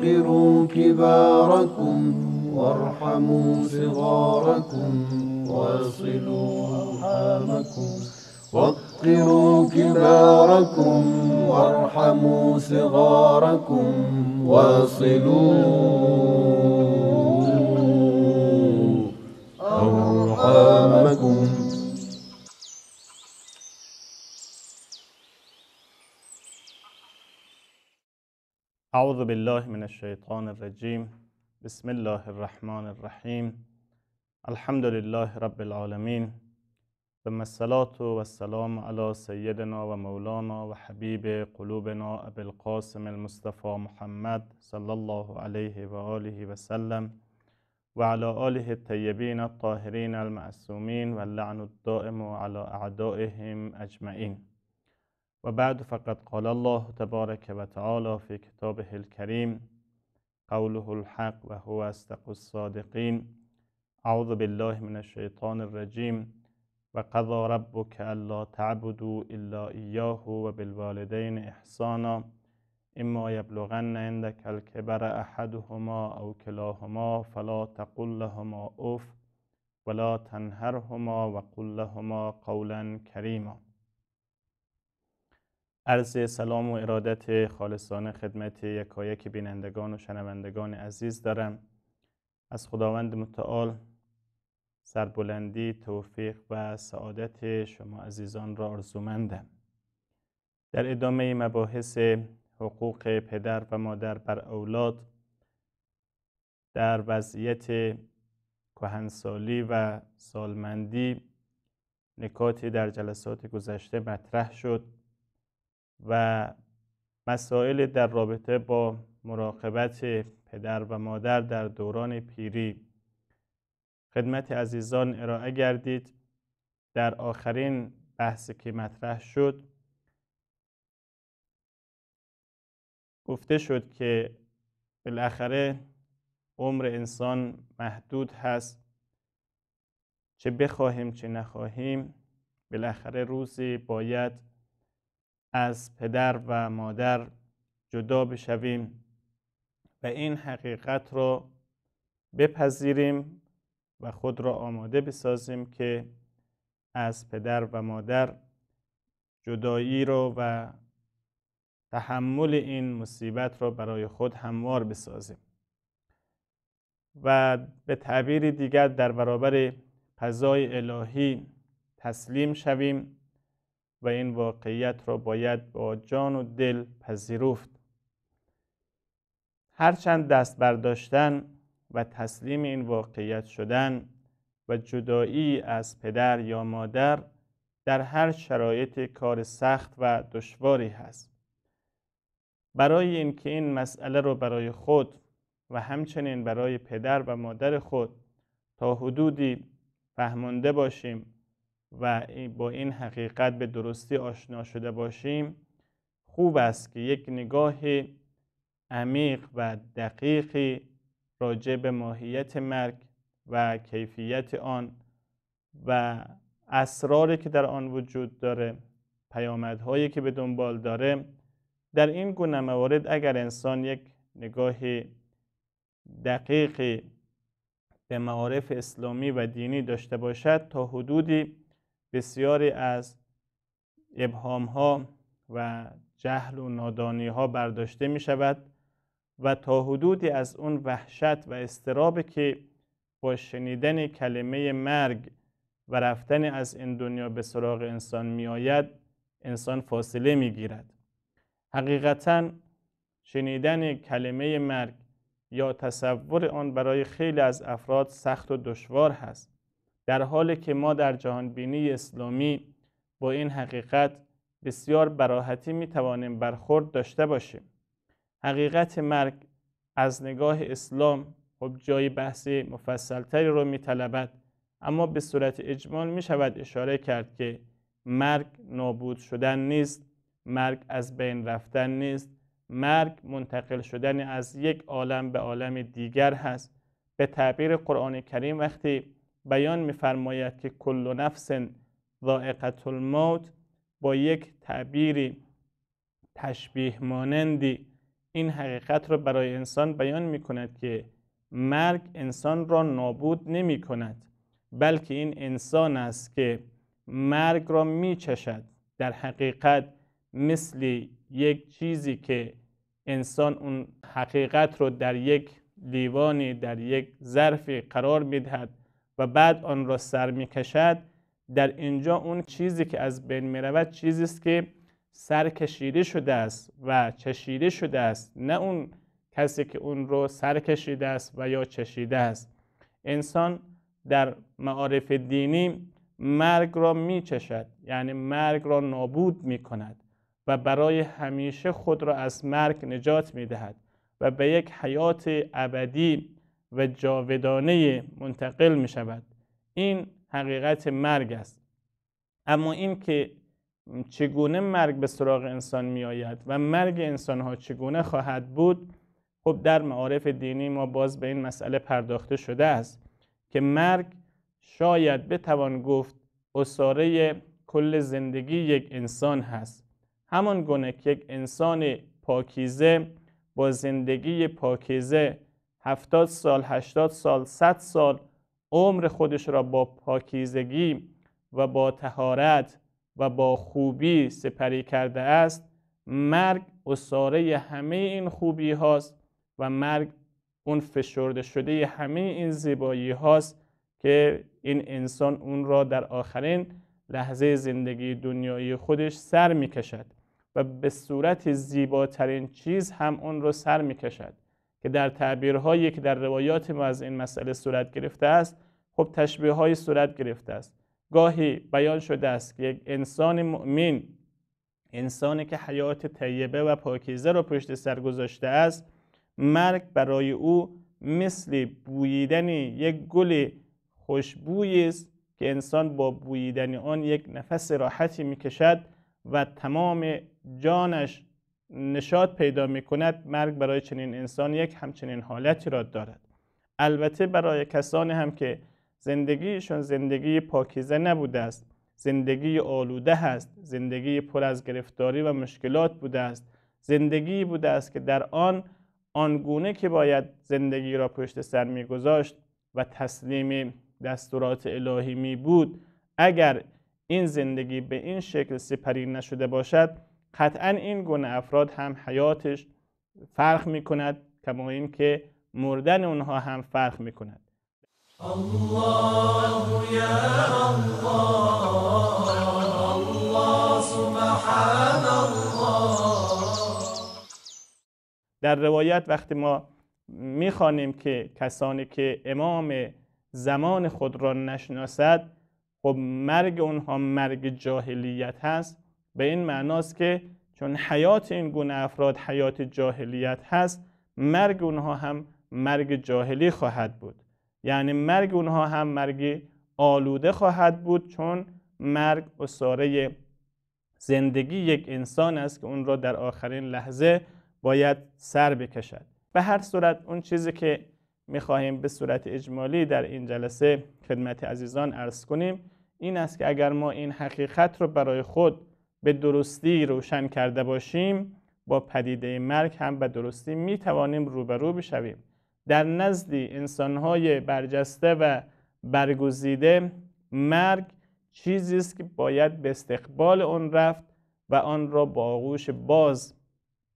واذكروا كباركم وارحموا صغاركم واصلوا أرحامكم وقروا كباركم وارحموا صغاركم واصلوا أرحامكم أعوذ بالله من الشيطان الرجيم بسم الله الرحمن الرحيم الحمد لله رب العالمين ثم الصلاة والسلام على سيدنا ومولانا وحبيب قلوبنا أبي القاسم المصطفى محمد صلى الله عليه وآله وسلم وعلى آله الطيبين الطاهرين المعصومين واللعن الدائم على أعدائهم أجمعين و بعد فقط قال الله تبارک و تعالی فی کتابه قوله الحق وهو هو استق الصادقین اعوذ بالله من الشیطان الرجیم و قضا ربک الا تعبدوا الا ایاه و بالوالدین احسانا اما يبلغن عندك الكبر احدهما او كلاهما فلا تقل لهما اف ولا تنهرهما وقل لهما قولا كريما عرض سلام و ارادت خالصانه خدمت یکایک بینندگان و شنوندگان عزیز دارم از خداوند متعال سربلندی توفیق و سعادت شما عزیزان را آرزومندم در ادامه مباحث حقوق پدر و مادر بر اولاد در وضعیت کهنسالی و سالمندی نکاتی در جلسات گذشته مطرح شد و مسائل در رابطه با مراقبت پدر و مادر در دوران پیری خدمت عزیزان ارائه گردید در آخرین بحثی که مطرح شد گفته شد که بالاخره عمر انسان محدود هست چه بخواهیم چه نخواهیم بالاخره روزی باید از پدر و مادر جدا بشویم و این حقیقت را بپذیریم و خود را آماده بسازیم که از پدر و مادر جدایی را و تحمل این مصیبت را برای خود هموار بسازیم و به تعبیر دیگر در برابر فضای الهی تسلیم شویم و این واقعیت را باید با جان و دل پذیرفت هرچند دست برداشتن و تسلیم این واقعیت شدن و جدایی از پدر یا مادر در هر شرایط کار سخت و دشواری هست برای اینکه این مسئله را برای خود و همچنین برای پدر و مادر خود تا حدودی فهمانده باشیم و با این حقیقت به درستی آشنا شده باشیم خوب است که یک نگاه عمیق و دقیقی راجع به ماهیت مرگ و کیفیت آن و اسراری که در آن وجود داره پیامدهایی که به دنبال داره در این گونه موارد اگر انسان یک نگاه دقیقی به معارف اسلامی و دینی داشته باشد تا حدودی بسیاری از ابهام ها و جهل و نادانی ها برداشته می شود و تا حدودی از اون وحشت و استرابه که با شنیدن کلمه مرگ و رفتن از این دنیا به سراغ انسان می آید انسان فاصله می گیرد حقیقتا شنیدن کلمه مرگ یا تصور آن برای خیلی از افراد سخت و دشوار هست در حالی که ما در جهان بینی اسلامی با این حقیقت بسیار براحتی می توانیم برخورد داشته باشیم حقیقت مرگ از نگاه اسلام خب جای بحث مفصلتری رو می طلبد اما به صورت اجمال می شود اشاره کرد که مرگ نابود شدن نیست مرگ از بین رفتن نیست مرگ منتقل شدن از یک عالم به عالم دیگر هست به تعبیر قرآن کریم وقتی بیان میفرماید که کل نفس ضائقت الموت با یک تعبیری تشبیه مانندی این حقیقت را برای انسان بیان می کند که مرگ انسان را نابود نمی کند بلکه این انسان است که مرگ را می چشد در حقیقت مثل یک چیزی که انسان اون حقیقت رو در یک لیوانی در یک ظرفی قرار میدهد و بعد آن را سر می کشد در اینجا اون چیزی که از بین می رود چیزی است که سر کشیده شده است و چشیده شده است نه اون کسی که اون رو سر کشیده است و یا چشیده است انسان در معارف دینی مرگ را می چشد یعنی مرگ را نابود می کند و برای همیشه خود را از مرگ نجات می دهد و به یک حیات ابدی و جاودانه منتقل می شود این حقیقت مرگ است اما این که چگونه مرگ به سراغ انسان می آید و مرگ انسان ها چگونه خواهد بود خب در معارف دینی ما باز به این مسئله پرداخته شده است که مرگ شاید بتوان گفت اساره کل زندگی یک انسان هست همان گونه که یک انسان پاکیزه با زندگی پاکیزه هفتاد سال هشتاد سال صد سال عمر خودش را با پاکیزگی و با تهارت و با خوبی سپری کرده است مرگ اصاره همه این خوبی هاست و مرگ اون فشرده شده همه این زیبایی هاست که این انسان اون را در آخرین لحظه زندگی دنیایی خودش سر می کشد و به صورت زیباترین چیز هم اون را سر می کشد که در تعبیرهایی که در روایات ما از این مسئله صورت گرفته است خب تشبیه های صورت گرفته است گاهی بیان شده است که یک انسان مؤمن انسانی که حیات طیبه و پاکیزه را پشت سر گذاشته است مرگ برای او مثل بوییدن یک گل خوشبوی است که انسان با بوییدن آن یک نفس راحتی میکشد و تمام جانش نشاد پیدا می کند مرگ برای چنین انسان یک همچنین حالتی را دارد البته برای کسانی هم که زندگیشون زندگی پاکیزه نبوده است زندگی آلوده است زندگی پر از گرفتاری و مشکلات بوده است زندگی بوده است که در آن آنگونه که باید زندگی را پشت سر میگذاشت و تسلیم دستورات الهی می بود اگر این زندگی به این شکل سپری نشده باشد قطعا این گونه افراد هم حیاتش فرق می کند کما که مردن اونها هم فرق می کند الله الله الله الله در روایت وقتی ما میخوانیم که کسانی که امام زمان خود را نشناسد خب مرگ اونها مرگ جاهلیت هست به این معناست که چون حیات این گونه افراد حیات جاهلیت هست مرگ اونها هم مرگ جاهلی خواهد بود یعنی مرگ اونها هم مرگ آلوده خواهد بود چون مرگ اساره زندگی یک انسان است که اون را در آخرین لحظه باید سر بکشد به هر صورت اون چیزی که میخواهیم به صورت اجمالی در این جلسه خدمت عزیزان عرض کنیم این است که اگر ما این حقیقت رو برای خود به درستی روشن کرده باشیم با پدیده مرگ هم به درستی می توانیم روبرو بشویم در نزدی انسانهای برجسته و برگزیده مرگ چیزی است که باید به استقبال آن رفت و آن را با آغوش باز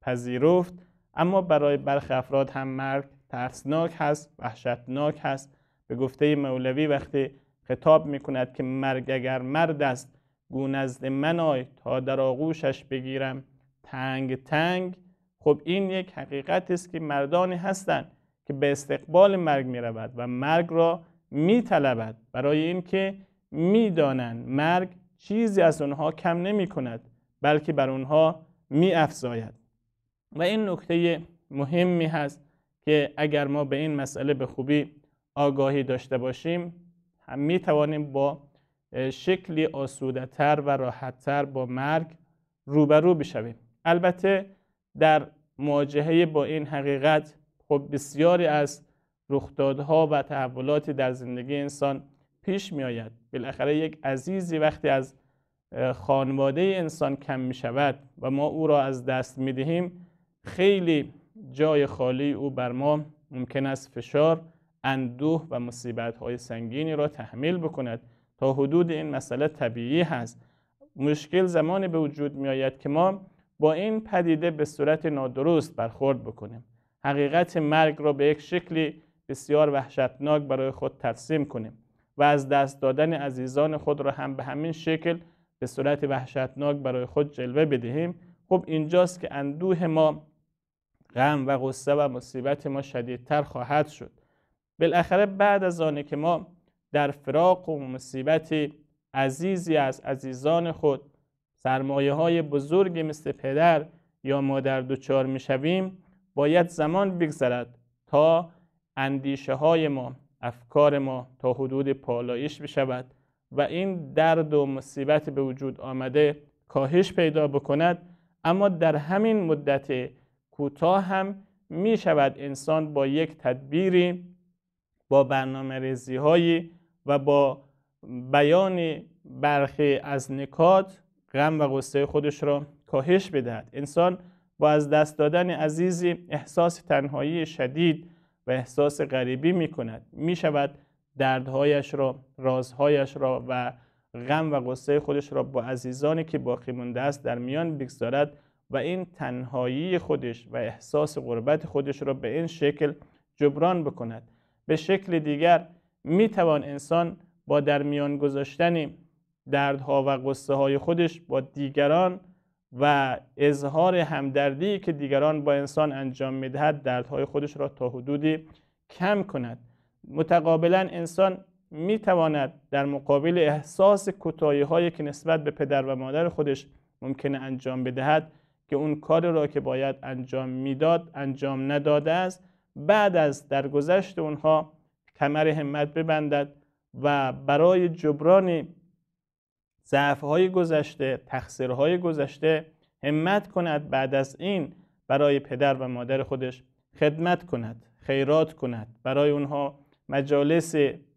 پذیرفت اما برای برخی افراد هم مرگ ترسناک هست وحشتناک هست به گفته مولوی وقتی خطاب می کند که مرگ اگر مرد است گو نزد من آی تا در آغوشش بگیرم تنگ تنگ خب این یک حقیقت است که مردانی هستند که به استقبال مرگ می رود و مرگ را می طلبد برای اینکه دانند مرگ چیزی از آنها کم نمی کند بلکه بر آنها می افزاید و این نکته مهمی هست که اگر ما به این مسئله به خوبی آگاهی داشته باشیم هم می توانیم با شکلی تر و راحتتر با مرگ روبرو بشویم البته در مواجهه با این حقیقت خب بسیاری از رخدادها و تحولاتی در زندگی انسان پیش می آید بالاخره یک عزیزی وقتی از خانواده انسان کم می شود و ما او را از دست می دهیم خیلی جای خالی او بر ما ممکن است فشار اندوه و مصیبت های سنگینی را تحمیل بکند تا حدود این مسئله طبیعی هست مشکل زمانی به وجود می آید که ما با این پدیده به صورت نادرست برخورد بکنیم حقیقت مرگ را به یک شکلی بسیار وحشتناک برای خود ترسیم کنیم و از دست دادن عزیزان خود را هم به همین شکل به صورت وحشتناک برای خود جلوه بدهیم خب اینجاست که اندوه ما غم و غصه و مصیبت ما شدیدتر خواهد شد بالاخره بعد از آنی که ما در فراق و مصیبت عزیزی از عزیزان خود سرمایه های بزرگی مثل پدر یا مادر دچار میشویم باید زمان بگذرد تا اندیشه های ما افکار ما تا حدود پالایش بشود و این درد و مصیبت به وجود آمده کاهش پیدا بکند اما در همین مدت کوتاه هم می شود انسان با یک تدبیری با برنامه ریزی هایی و با بیان برخی از نکات غم و غصه خودش را کاهش بدهد انسان با از دست دادن عزیزی احساس تنهایی شدید و احساس غریبی می کند می شود دردهایش را رازهایش را و غم و غصه خودش را با عزیزانی که باقی مانده است در میان بگذارد و این تنهایی خودش و احساس غربت خودش را به این شکل جبران بکند به شکل دیگر می توان انسان با در میان گذاشتن دردها و قصه های خودش با دیگران و اظهار همدردی که دیگران با انسان انجام میدهد دردهای خودش را تا حدودی کم کند متقابلا انسان میتواند در مقابل احساس کتایی هایی که نسبت به پدر و مادر خودش ممکن انجام بدهد که اون کار را که باید انجام میداد انجام نداده است بعد از درگذشت اونها کمر همت ببندد و برای جبران های گذشته تقصیرهای گذشته همت کند بعد از این برای پدر و مادر خودش خدمت کند خیرات کند برای اونها مجالس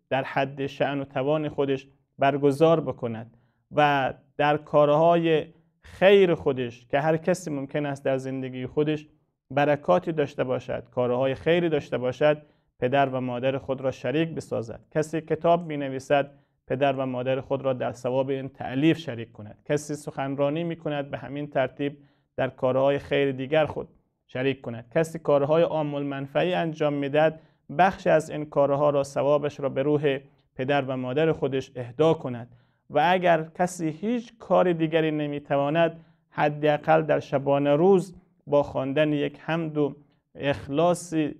در حد شعن و توان خودش برگزار بکند و در کارهای خیر خودش که هر کسی ممکن است در زندگی خودش برکاتی داشته باشد کارهای خیری داشته باشد پدر و مادر خود را شریک بسازد کسی کتاب می نویسد پدر و مادر خود را در ثواب این تعلیف شریک کند کسی سخنرانی می کند به همین ترتیب در کارهای خیر دیگر خود شریک کند کسی کارهای عام المنفعی انجام میدهد بخش از این کارها را ثوابش را به روح پدر و مادر خودش اهدا کند و اگر کسی هیچ کار دیگری نمیتواند حداقل در شبانه روز با خواندن یک حمد و اخلاصی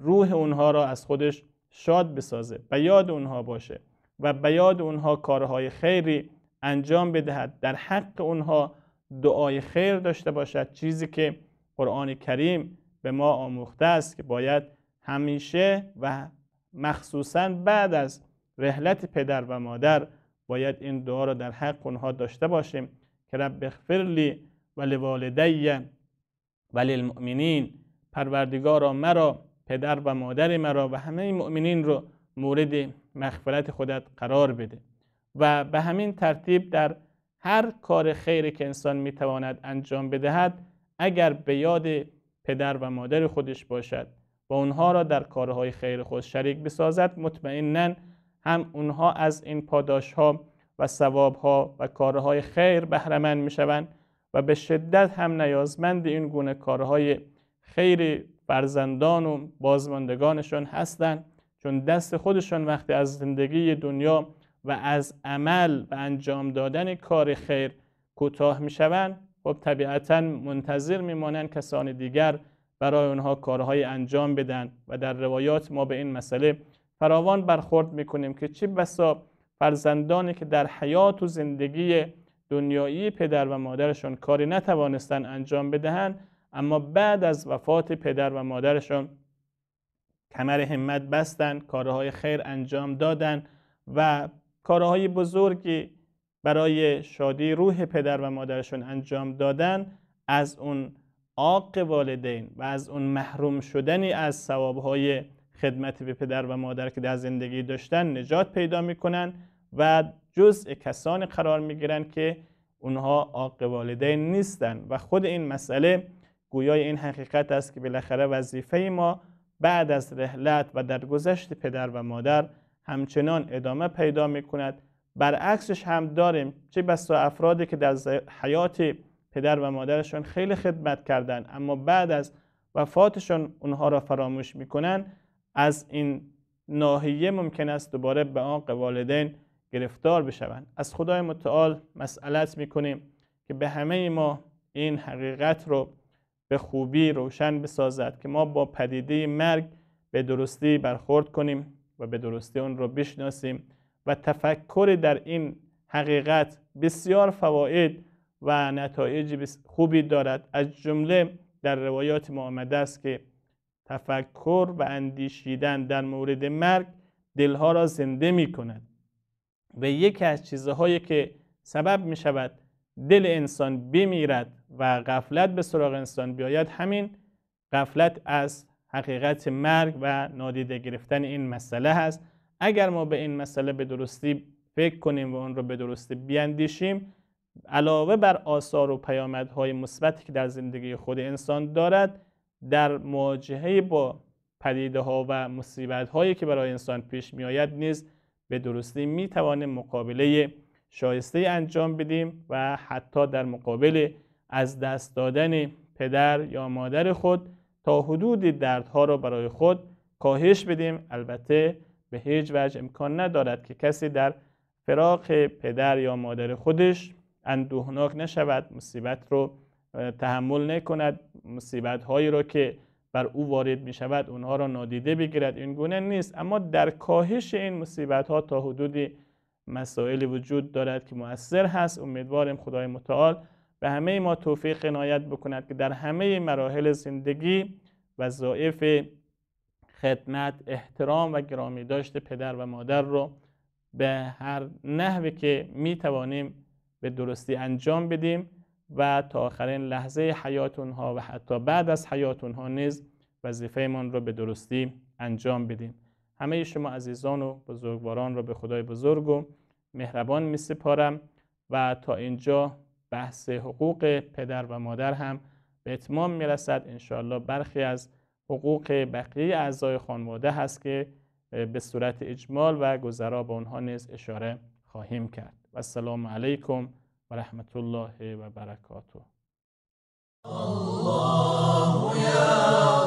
روح اونها را از خودش شاد بسازه و یاد اونها باشه و به یاد اونها کارهای خیری انجام بدهد در حق اونها دعای خیر داشته باشد چیزی که قرآن کریم به ما آموخته است که باید همیشه و مخصوصا بعد از رحلت پدر و مادر باید این دعا را در حق اونها داشته باشیم که رب اغفر لی و لوالدی و للمؤمنین پروردگارا مرا پدر و مادر مرا و همه مؤمنین رو مورد مغفرت خودت قرار بده و به همین ترتیب در هر کار خیر که انسان میتواند انجام بدهد اگر به یاد پدر و مادر خودش باشد و اونها را در کارهای خیر خود شریک بسازد مطمئنا هم اونها از این پاداش ها و ثواب ها و کارهای خیر بهرمند میشوند و به شدت هم نیازمند این گونه کارهای خیر فرزندان و بازماندگانشان هستند چون دست خودشان وقتی از زندگی دنیا و از عمل و انجام دادن کار خیر کوتاه میشوند خب طبیعتا منتظر میمانند کسان دیگر برای آنها کارهای انجام بدن و در روایات ما به این مسئله فراوان برخورد میکنیم که چه بسا فرزندانی که در حیات و زندگی دنیایی پدر و مادرشان کاری نتوانستن انجام بدهند اما بعد از وفات پدر و مادرشان کمر همت بستن کارهای خیر انجام دادن و کارهای بزرگی برای شادی روح پدر و مادرشون انجام دادن از اون آق والدین و از اون محروم شدنی از ثوابهای خدمت به پدر و مادر که در زندگی داشتن نجات پیدا میکنن و جزء کسانی قرار میگیرن که اونها آق والدین نیستن و خود این مسئله گویای این حقیقت است که بالاخره وظیفه ما بعد از رحلت و در گذشت پدر و مادر همچنان ادامه پیدا می کند برعکسش هم داریم چه بسا افرادی که در حیات پدر و مادرشون خیلی خدمت کردند، اما بعد از وفاتشون اونها را فراموش میکنن از این ناحیه ممکن است دوباره به آن والدین گرفتار بشوند از خدای متعال مسئلت میکنیم که به همه ما این حقیقت رو به خوبی روشن بسازد که ما با پدیده مرگ به درستی برخورد کنیم و به درستی اون رو بشناسیم و تفکر در این حقیقت بسیار فواید و نتایج خوبی دارد از جمله در روایات ما آمده است که تفکر و اندیشیدن در مورد مرگ دلها را زنده می کند و یکی از چیزهایی که سبب می شود دل انسان بمیرد و غفلت به سراغ انسان بیاید همین غفلت از حقیقت مرگ و نادیده گرفتن این مسئله هست اگر ما به این مسئله به درستی فکر کنیم و اون رو به درستی بیاندیشیم علاوه بر آثار و پیامدهای مثبتی که در زندگی خود انسان دارد در مواجهه با پدیده ها و مصیبت هایی که برای انسان پیش می آید نیز به درستی می توانیم مقابله شایسته انجام بدیم و حتی در مقابل از دست دادن پدر یا مادر خود تا حدود دردها را برای خود کاهش بدیم البته به هیچ وجه امکان ندارد که کسی در فراق پدر یا مادر خودش اندوهناک نشود مصیبت رو تحمل نکند مصیبت هایی را که بر او وارد می شود اونها را نادیده بگیرد این گونه نیست اما در کاهش این مصیبت ها تا حدودی مسائلی وجود دارد که مؤثر هست امیدواریم خدای متعال به همه ما توفیق عنایت بکند که در همه مراحل زندگی و وظایف خدمت احترام و گرامی داشت پدر و مادر رو به هر نحوی که می توانیم به درستی انجام بدیم و تا آخرین لحظه حیات اونها و حتی بعد از حیات اونها نیز وظیفهمان رو به درستی انجام بدیم همه شما عزیزان و بزرگواران را به خدای بزرگ و مهربان می سپارم و تا اینجا بحث حقوق پدر و مادر هم به اتمام می رسد انشاءالله برخی از حقوق بقیه اعضای خانواده هست که به صورت اجمال و گذرا به آنها نیز اشاره خواهیم کرد و السلام علیکم و رحمت الله و برکاته الله